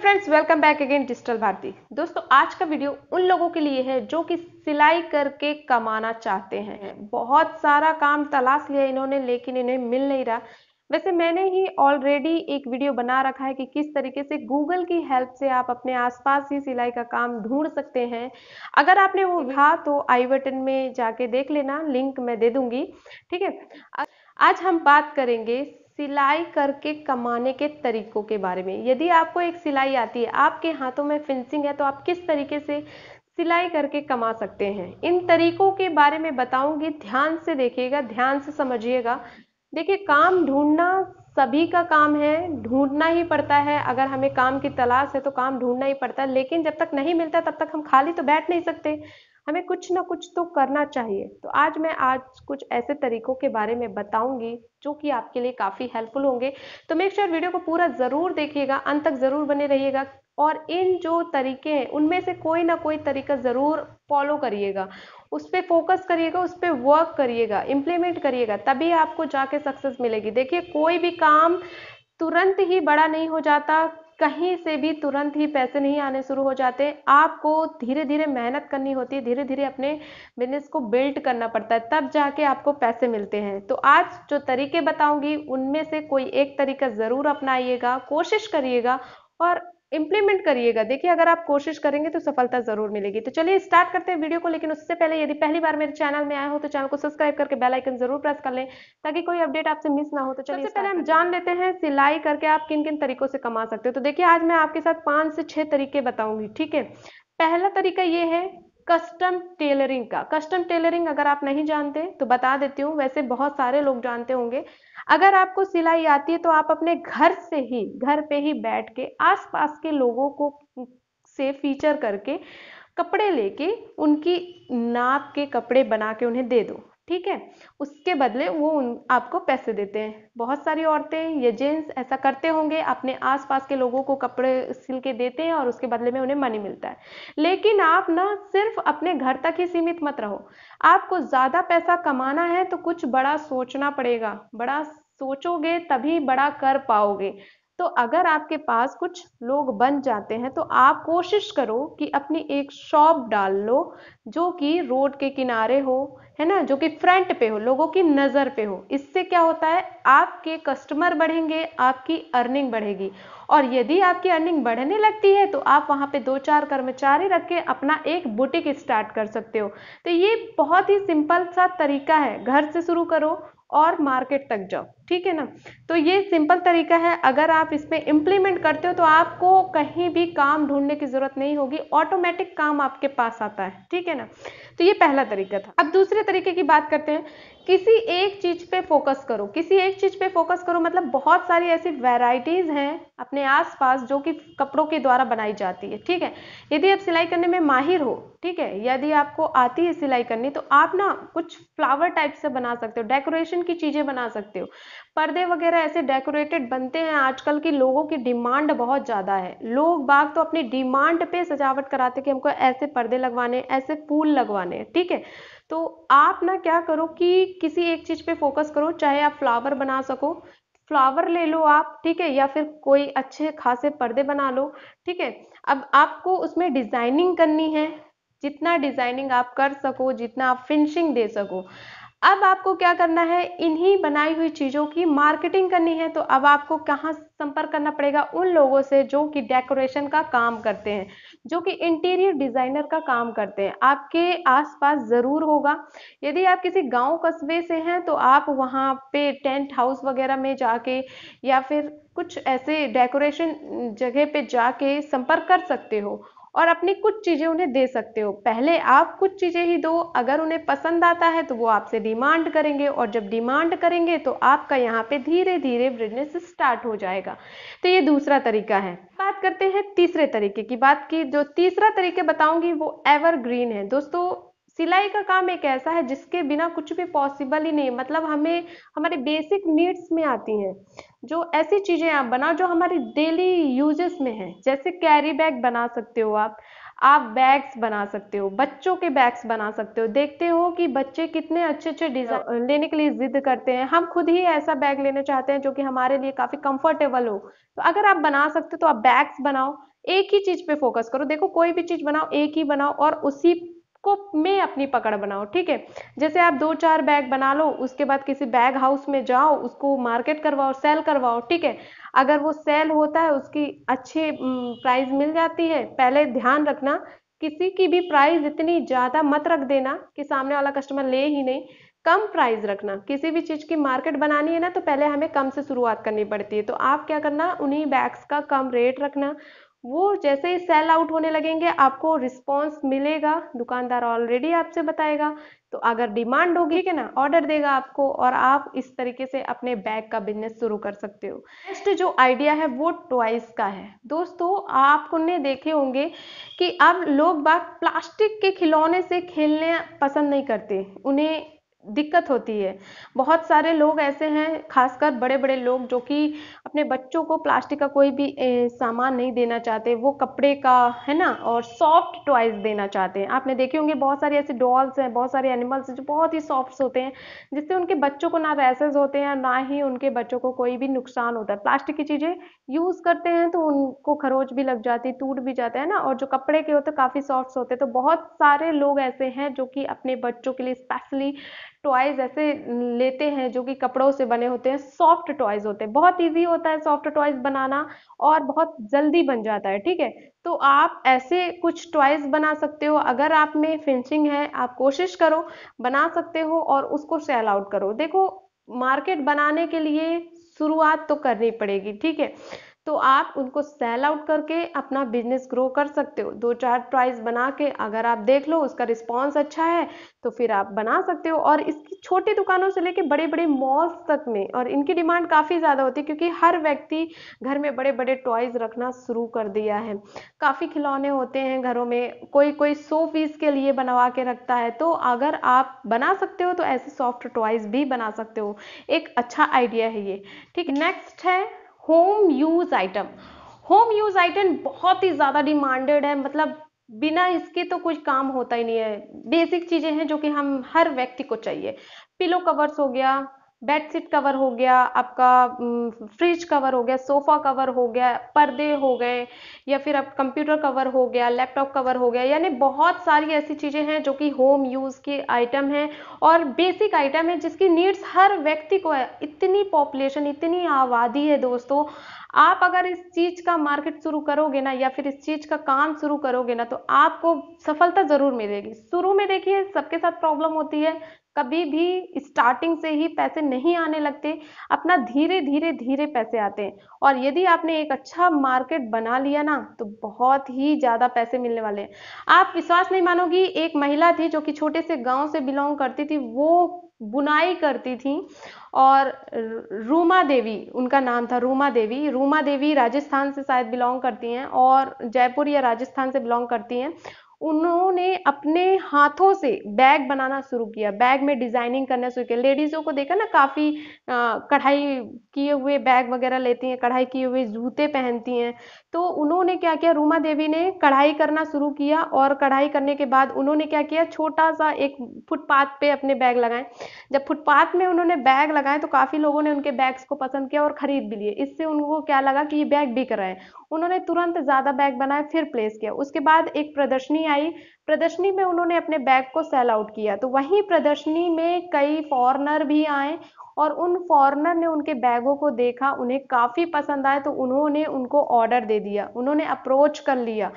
friends welcome back again digital Bharti दोस्तों आज का वीडियो उन लोगों के लिए है जो कि सिलाई करके कमाना चाहते हैं बहुत सारा काम तलाश लिया इन्होंने लेकिन इन्हें मिल नहीं रहा वैसे मैंने ही ऑलरेडी एक वीडियो बना रखा है कि किस तरीके से गूगल की हेल्प से आप अपने आसपास ही सिलाई का काम ढूंढ सकते हैं अगर आपने वो कहा तो आई बटन में जाके देख लेना लिंक मैं दे दूंगी ठीक है आज हम बात करेंगे सिलाई करके कमाने के तरीकों के बारे में यदि आपको एक सिलाई आती है आपके हाथों में फिनिशिंग है तो आप किस तरीके से सिलाई करके कमा सकते हैं इन तरीकों के बारे में बताऊंगी ध्यान से देखिएगा ध्यान से समझिएगा देखिए काम ढूंढना सभी का काम है ढूंढना ही पड़ता है अगर हमें काम की तलाश है तो काम ढूंढना ही पड़ता है लेकिन जब तक नहीं मिलता तब तक हम खाली तो बैठ नहीं सकते हमें कुछ ना कुछ तो करना चाहिए तो आज मैं आज कुछ ऐसे तरीकों के बारे में बताऊंगी जो कि आपके लिए काफ़ी हेल्पफुल होंगे तो मेक श्योर वीडियो को पूरा ज़रूर देखिएगा अंत तक ज़रूर बने रहिएगा और इन जो तरीके हैं उनमें से कोई ना कोई तरीका ज़रूर फॉलो करिएगा उस पर फोकस करिएगा उस पर वर्क करिएगा इम्प्लीमेंट करिएगा तभी आपको जाके सक्सेस मिलेगी देखिए कोई भी काम तुरंत ही बड़ा नहीं हो जाता कहीं से भी तुरंत ही पैसे नहीं आने शुरू हो जाते आपको धीरे धीरे मेहनत करनी होती है धीरे धीरे अपने बिजनेस को बिल्ड करना पड़ता है तब जाके आपको पैसे मिलते हैं तो आज जो तरीके बताऊंगी उनमें से कोई एक तरीका ज़रूर अपनाइएगा कोशिश करिएगा और इंप्लीमेंट करिएगा देखिए अगर आप कोशिश करेंगे तो सफलता जरूर मिलेगी तो चलिए स्टार्ट करते हैं वीडियो को लेकिन उससे पहले यदि पहली बार मेरे चैनल में आए हो तो चैनल को सब्सक्राइब करके बेल आइकन जरूर प्रेस कर लें ताकि कोई अपडेट आपसे मिस ना हो तो चलिए पहले हम जान लेते हैं सिलाई करके आप किन किन तरीकों से कमा सकते हो तो देखिए आज मैं आपके साथ पांच से छह तरीके बताऊंगी ठीक है पहला तरीका ये है कस्टम टेलरिंग का कस्टम टेलरिंग अगर आप नहीं जानते तो बता देती हूँ वैसे बहुत सारे लोग जानते होंगे अगर आपको सिलाई आती है तो आप अपने घर से ही घर पे ही बैठ के आसपास के लोगों को से फीचर करके कपड़े लेके उनकी नाप के कपड़े बना के उन्हें दे दो ठीक है उसके बदले वो उन आपको पैसे देते हैं बहुत सारी औरतें या जेंट्स ऐसा करते होंगे अपने आसपास के लोगों को कपड़े सिल के देते हैं और उसके बदले में उन्हें मनी मिलता है लेकिन आप ना सिर्फ अपने घर तक ही सीमित मत रहो आपको ज़्यादा पैसा कमाना है तो कुछ बड़ा सोचना पड़ेगा बड़ा सोचोगे तभी बड़ा कर पाओगे तो अगर आपके पास कुछ लोग बन जाते हैं तो आप कोशिश करो कि अपनी एक शॉप डाल लो जो कि रोड के किनारे हो है ना जो कि फ्रंट पे हो लोगों की नज़र पे हो इससे क्या होता है आपके कस्टमर बढ़ेंगे आपकी अर्निंग बढ़ेगी और यदि आपकी अर्निंग बढ़ने लगती है तो आप वहाँ पे दो चार कर्मचारी रख के अपना एक बुटीक स्टार्ट कर सकते हो तो ये बहुत ही सिंपल सा तरीका है घर से शुरू करो और मार्केट तक जाओ ठीक है ना तो ये सिंपल तरीका है अगर आप इसमें इम्प्लीमेंट करते हो तो आपको कहीं भी काम ढूंढने की ज़रूरत नहीं होगी ऑटोमेटिक काम आपके पास आता है ठीक है ना तो ये पहला तरीका था अब दूसरे तरीके की बात करते हैं किसी एक चीज़ पे फोकस करो किसी एक चीज़ पे फोकस करो मतलब बहुत सारी ऐसी वेराइटीज़ हैं अपने आसपास जो कि कपड़ों के द्वारा बनाई जाती है ठीक है यदि आप सिलाई करने में माहिर हो ठीक है यदि आपको आती है सिलाई करनी तो आप ना कुछ फ्लावर टाइप से बना सकते हो डेकोरेशन की चीज़ें बना सकते हो पर्दे वगैरह ऐसे डेकोरेटेड बनते हैं आजकल की लोगों की डिमांड बहुत ज़्यादा है लोग बाग तो अपनी डिमांड पे सजावट कराते कि हमको ऐसे पर्दे लगवाने ऐसे फूल लगवाने ठीक है तो आप ना क्या करो कि किसी एक चीज़ पे फोकस करो चाहे आप फ्लावर बना सको फ्लावर ले लो आप ठीक है या फिर कोई अच्छे खासे पर्दे बना लो ठीक है अब आपको उसमें डिज़ाइनिंग करनी है जितना डिज़ाइनिंग आप कर सको जितना आप फिनिशिंग दे सको अब आपको क्या करना है इन्हीं बनाई हुई चीज़ों की मार्केटिंग करनी है तो अब आपको कहाँ संपर्क करना पड़ेगा उन लोगों से जो कि डेकोरेशन का काम करते हैं जो कि इंटीरियर डिज़ाइनर का काम करते हैं आपके आसपास ज़रूर होगा यदि आप किसी गांव कस्बे से हैं तो आप वहाँ पे टेंट हाउस वगैरह में जाके या फिर कुछ ऐसे डेकोरेशन जगह पे जाके संपर्क कर सकते हो और अपनी कुछ चीज़ें उन्हें दे सकते हो पहले आप कुछ चीज़ें ही दो अगर उन्हें पसंद आता है तो वो आपसे डिमांड करेंगे और जब डिमांड करेंगे तो आपका यहाँ पे धीरे धीरे बिजनेस स्टार्ट हो जाएगा तो ये दूसरा तरीका है बात करते हैं तीसरे तरीके की बात की जो तीसरा तरीके बताऊंगी वो एवरग्रीन है दोस्तों सिलाई का काम एक ऐसा है जिसके बिना कुछ भी पॉसिबल ही नहीं मतलब हमें हमारे बेसिक नीड्स में आती हैं जो ऐसी चीज़ें आप बनाओ जो हमारी डेली यूजेस में है जैसे कैरी बैग बना सकते हो आप आप बैग्स बना सकते हो बच्चों के बैग्स बना सकते हो देखते हो कि बच्चे कितने अच्छे अच्छे डिजाइन लेने के लिए जिद करते हैं हम खुद ही ऐसा बैग लेना चाहते हैं जो कि हमारे लिए काफ़ी कंफर्टेबल हो तो अगर आप बना सकते हो तो आप बैग्स बनाओ एक ही चीज़ पे फोकस करो देखो कोई भी चीज़ बनाओ एक ही बनाओ और उसी को में अपनी पकड़ बनाओ ठीक है जैसे आप दो चार बैग बना लो उसके बाद किसी बैग हाउस में जाओ उसको मार्केट करवाओ सेल करवाओ ठीक है अगर वो सेल होता है उसकी अच्छी प्राइस मिल जाती है पहले ध्यान रखना किसी की भी प्राइस इतनी ज़्यादा मत रख देना कि सामने वाला कस्टमर ले ही नहीं कम प्राइस रखना किसी भी चीज़ की मार्केट बनानी है ना तो पहले हमें कम से शुरुआत करनी पड़ती है तो आप क्या करना उन्हीं बैग्स का कम रेट रखना वो जैसे ही सेल आउट होने लगेंगे आपको रिस्पांस मिलेगा दुकानदार ऑलरेडी आपसे बताएगा तो अगर डिमांड होगी ठीक है ना ऑर्डर देगा आपको और आप इस तरीके से अपने बैग का बिजनेस शुरू कर सकते हो नेक्स्ट जो आइडिया है वो टॉयस का है दोस्तों आपने देखे होंगे कि अब लोग बाग प्लास्टिक के खिलौने से खेलने पसंद नहीं करते उन्हें दिक्कत होती है बहुत सारे लोग ऐसे हैं खासकर बड़े बड़े लोग जो कि अपने बच्चों को प्लास्टिक का कोई भी ए, सामान नहीं देना चाहते वो कपड़े का है ना और सॉफ्ट टॉयज देना चाहते हैं आपने देखे होंगे बहुत सारे ऐसे डॉल्स हैं बहुत सारे एनिमल्स हैं जो बहुत ही सॉफ्ट होते हैं जिससे उनके बच्चों को ना रैसेज होते हैं ना ही उनके बच्चों को कोई भी नुकसान होता है प्लास्टिक की चीज़ें यूज़ करते हैं तो उनको खरोच भी लग जाती टूट भी जाता है ना और जो कपड़े के होते काफ़ी सॉफ्ट होते हैं तो बहुत सारे लोग ऐसे हैं जो कि अपने बच्चों के लिए स्पेशली टॉयज ऐसे लेते हैं जो कि कपड़ों से बने होते हैं सॉफ्ट टॉयज होते हैं बहुत इजी होता है सॉफ्ट टॉयज बनाना और बहुत जल्दी बन जाता है ठीक है तो आप ऐसे कुछ टॉयज बना सकते हो अगर आप में फिनिशिंग है आप कोशिश करो बना सकते हो और उसको सेल आउट करो देखो मार्केट बनाने के लिए शुरुआत तो करनी पड़ेगी ठीक है तो आप उनको सेल आउट करके अपना बिजनेस ग्रो कर सकते हो दो चार प्राइस बना के अगर आप देख लो उसका रिस्पॉन्स अच्छा है तो फिर आप बना सकते हो और इसकी छोटी दुकानों से लेके बड़े बड़े मॉल्स तक में और इनकी डिमांड काफ़ी ज़्यादा होती है क्योंकि हर व्यक्ति घर में बड़े बड़े टॉयज़ रखना शुरू कर दिया है काफ़ी खिलौने होते हैं घरों में कोई कोई सो पीस के लिए बनवा के रखता है तो अगर आप बना सकते हो तो ऐसे सॉफ्ट टॉयज़ भी बना सकते हो एक अच्छा आइडिया है ये ठीक नेक्स्ट है home use item home use item बहुत ही ज़्यादा डिमांडेड है मतलब बिना इसके तो कुछ काम होता ही नहीं है बेसिक चीज़ें हैं जो कि हम हर व्यक्ति को चाहिए पिलो कवर्स हो गया सीट कवर हो गया आपका फ्रिज कवर हो गया सोफ़ा कवर हो गया पर्दे हो गए या फिर आप कंप्यूटर कवर हो गया लैपटॉप कवर हो गया यानी बहुत सारी ऐसी चीज़ें हैं जो कि होम यूज़ के आइटम हैं और बेसिक आइटम है जिसकी नीड्स हर व्यक्ति को है इतनी पॉपुलेशन इतनी आबादी है दोस्तों आप अगर इस चीज का मार्केट शुरू करोगे ना या फिर इस चीज का काम शुरू करोगे ना तो आपको सफलता जरूर मिलेगी शुरू में देखिए सबके साथ प्रॉब्लम होती है कभी भी स्टार्टिंग से ही पैसे नहीं आने लगते अपना धीरे धीरे धीरे पैसे आते हैं और यदि आपने एक अच्छा मार्केट बना लिया ना तो बहुत ही ज़्यादा पैसे मिलने वाले हैं आप विश्वास नहीं मानोगी एक महिला थी जो कि छोटे से गांव से बिलोंग करती थी वो बुनाई करती थी और रूमा देवी उनका नाम था रूमा देवी रूमा देवी राजस्थान से शायद बिलोंग करती हैं और जयपुर या राजस्थान से बिलोंग करती हैं उन्होंने अपने हाथों से बैग बनाना शुरू किया बैग में डिजाइनिंग करना शुरू किया लेडीजों को देखा ना काफी कढ़ाई किए हुए बैग वगैरह लेती हैं कढ़ाई किए हुए जूते पहनती हैं तो उन्होंने क्या किया रूमा देवी ने कढ़ाई करना शुरू किया और कढ़ाई करने के बाद उन्होंने क्या किया छोटा सा एक फुटपाथ पे अपने बैग लगाए जब फुटपाथ में उन्होंने बैग लगाए तो काफी लोगों ने उनके बैग्स को पसंद किया और खरीद भी लिए इससे उनको क्या लगा कि ये बैग बिक रहा है उन्होंने तुरंत ज्यादा बैग बनाए फिर प्लेस किया उसके बाद एक प्रदर्शनी आई प्रदर्शनी में उन्होंने अपने बैग को सेल आउट किया तो वहीं प्रदर्शनी में कई फॉरनर भी आए और उन फॉरनर ने उनके बैगों को देखा उन्हें काफ़ी पसंद आए तो उन्होंने उनको ऑर्डर दे दिया उन्होंने अप्रोच कर लिया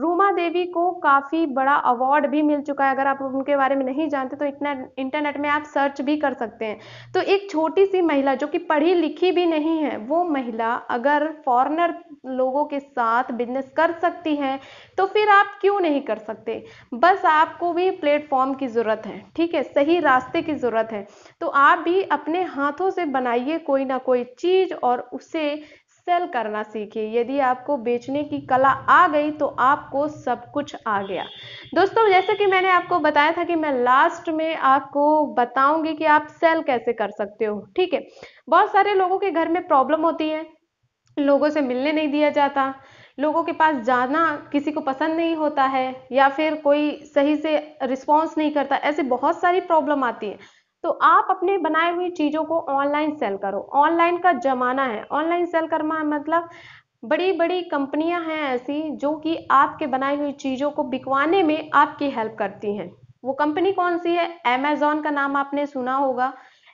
रूमा देवी को काफ़ी बड़ा अवार्ड भी मिल चुका है अगर आप उनके बारे में नहीं जानते तो इतना इंटरनेट में आप सर्च भी कर सकते हैं तो एक छोटी सी महिला जो कि पढ़ी लिखी भी नहीं है वो महिला अगर फॉरनर लोगों के साथ बिजनेस कर सकती है तो फिर आप क्यों नहीं कर सकते बस आपको भी प्लेटफॉर्म की ज़रूरत है ठीक है सही रास्ते की ज़रूरत है तो आप भी अपने हाथों से बनाइए कोई ना कोई चीज़ और उसे सेल करना सीखिए यदि आपको बेचने की कला आ गई तो आपको सब कुछ आ गया दोस्तों जैसे कि मैंने आपको बताया था कि मैं लास्ट में आपको बताऊंगी कि आप सेल कैसे कर सकते हो ठीक है बहुत सारे लोगों के घर में प्रॉब्लम होती है लोगों से मिलने नहीं दिया जाता लोगों के पास जाना किसी को पसंद नहीं होता है या फिर कोई सही से रिस्पॉन्स नहीं करता ऐसे बहुत सारी प्रॉब्लम आती है तो आप अपने बनाए हुई चीज़ों को ऑनलाइन सेल करो ऑनलाइन का जमाना है ऑनलाइन सेल करना मतलब बड़ी बड़ी कंपनियां हैं ऐसी जो कि आपके बनाई हुई चीज़ों को बिकवाने में आपकी हेल्प करती हैं वो कंपनी कौन सी है अमेजोन का नाम आपने सुना होगा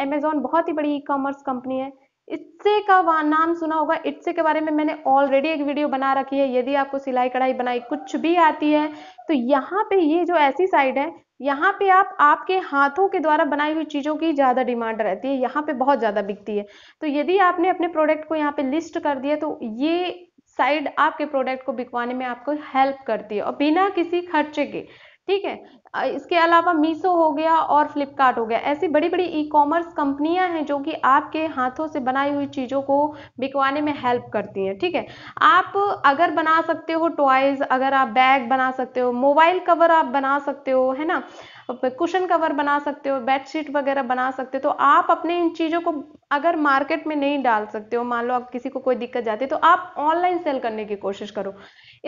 अमेजोन बहुत ही बड़ी ई कॉमर्स कंपनी है इससे का नाम सुना होगा इट्से के बारे में मैंने ऑलरेडी एक वीडियो बना रखी है यदि आपको सिलाई कढ़ाई बनाई कुछ भी आती है तो यहाँ पे ये जो ऐसी साइड है यहाँ पे आप आपके हाथों के द्वारा बनाई हुई चीज़ों की ज़्यादा डिमांड रहती है यहाँ पे बहुत ज़्यादा बिकती है तो यदि आपने अपने प्रोडक्ट को यहाँ पे लिस्ट कर दिया तो ये साइड आपके प्रोडक्ट को बिकवाने में आपको हेल्प करती है और बिना किसी खर्चे के ठीक है इसके अलावा मीसो हो गया और फ्लिपकार्ट हो गया ऐसी बड़ी बड़ी ई कॉमर्स कंपनियां हैं जो कि आपके हाथों से बनाई हुई चीज़ों को बिकवाने में हेल्प करती हैं ठीक है आप अगर बना सकते हो टॉयज़ अगर आप बैग बना सकते हो मोबाइल कवर आप बना सकते हो है ना कुशन कवर बना सकते हो बेडशीट वगैरह बना सकते हो तो आप अपने इन चीज़ों को अगर मार्केट में नहीं डाल सकते हो मान लो आप किसी को कोई दिक्कत जाती है तो आप ऑनलाइन सेल करने की कोशिश करो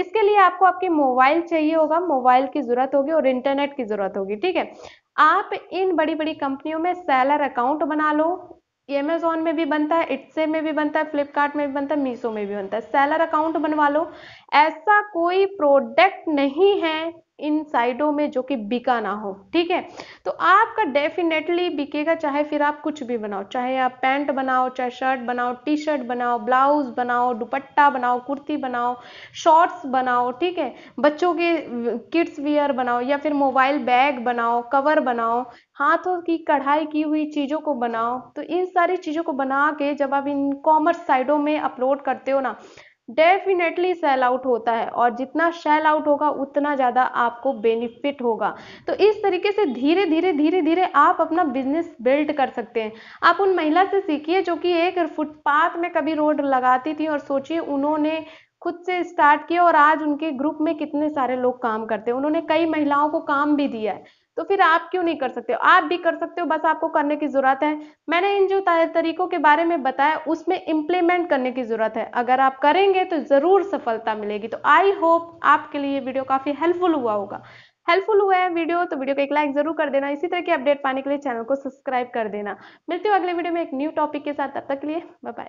इसके लिए आपको आपके मोबाइल चाहिए होगा मोबाइल की ज़रूरत होगी और इंटरनेट की ज़रूरत होगी ठीक है आप इन बड़ी बड़ी कंपनियों में सेलर अकाउंट बना लो अमेजोन में भी बनता है इट्से में भी बनता है फ्लिपकार्ट में भी बनता है मीसो में भी बनता है सेलर अकाउंट बनवा लो ऐसा कोई प्रोडक्ट नहीं है इन साइडों में जो कि बिका ना हो ठीक है तो आपका डेफिनेटली बिकेगा चाहे फिर आप कुछ भी बनाओ चाहे आप पैंट बनाओ चाहे शर्ट बनाओ टी शर्ट बनाओ ब्लाउज बनाओ दुपट्टा बनाओ कुर्ती बनाओ शॉर्ट्स बनाओ ठीक है बच्चों के किड्स वियर बनाओ या फिर मोबाइल बैग बनाओ कवर बनाओ हाथों की कढ़ाई की हुई चीज़ों को बनाओ तो इन सारी चीज़ों को बना के जब आप इन कॉमर्स साइडों में अपलोड करते हो ना डेफिनेटली सेल आउट होता है और जितना सेल आउट होगा उतना ज़्यादा आपको बेनिफिट होगा तो इस तरीके से धीरे धीरे धीरे धीरे आप अपना बिजनेस बिल्ड कर सकते हैं आप उन महिला से सीखिए जो कि एक फुटपाथ में कभी रोड लगाती थी और सोचिए उन्होंने खुद से स्टार्ट किया और आज उनके ग्रुप में कितने सारे लोग काम करते हैं उन्होंने कई महिलाओं को काम भी दिया है तो फिर आप क्यों नहीं कर सकते हो आप भी कर सकते हो बस आपको करने की जरूरत है मैंने इन जो तरीकों के बारे में बताया उसमें इम्प्लीमेंट करने की जरूरत है अगर आप करेंगे तो जरूर सफलता मिलेगी तो आई होप आपके लिए वीडियो काफी हेल्पफुल हुआ होगा हेल्पफुल हुआ है वीडियो तो वीडियो को एक लाइक जरूर कर देना इसी तरह की अपडेट पाने के लिए चैनल को सब्सक्राइब कर देना मिलती हूँ अगले वीडियो में एक न्यू टॉपिक के साथ तब तक के लिए बाय